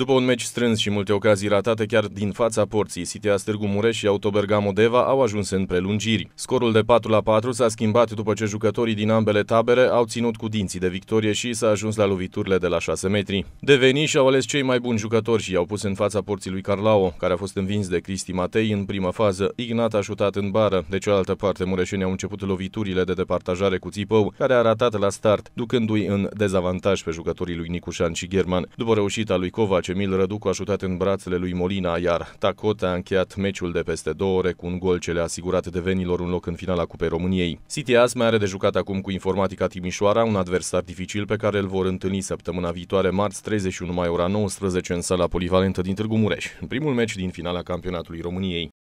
După un meci strâns și multe ocazii ratate chiar din fața porții, Sitea Stârgu Mureș și Autobergamo Deva au ajuns în prelungiri. Scorul de 4 la 4 s-a schimbat după ce jucătorii din ambele tabere au ținut cu dinții de victorie și s-a ajuns la loviturile de la 6 metri. Deveni și-au ales cei mai buni jucători și i-au pus în fața porții lui Carlao, care a fost învins de Cristi Matei în prima fază. Ignat a șutat în bară. De cealaltă parte, mureșenii au început loviturile de departajare cu Țipău, care a ratat la start, ducându-i în dezavantaj pe jucătorii lui Nicușan și German. După reușita lui Covaci, Mil Răducu a șutat în brațele lui Molina, iar Tacota a încheiat meciul de peste două ore cu un gol ce le-a asigurat de venilor un loc în finala Cupei României. City Azi mai are de jucat acum cu Informatica Timișoara, un adversar dificil pe care îl vor întâlni săptămâna viitoare, marți 31 mai ora 19 în sala polivalentă din Târgu Mureș, în primul meci din finala campionatului României.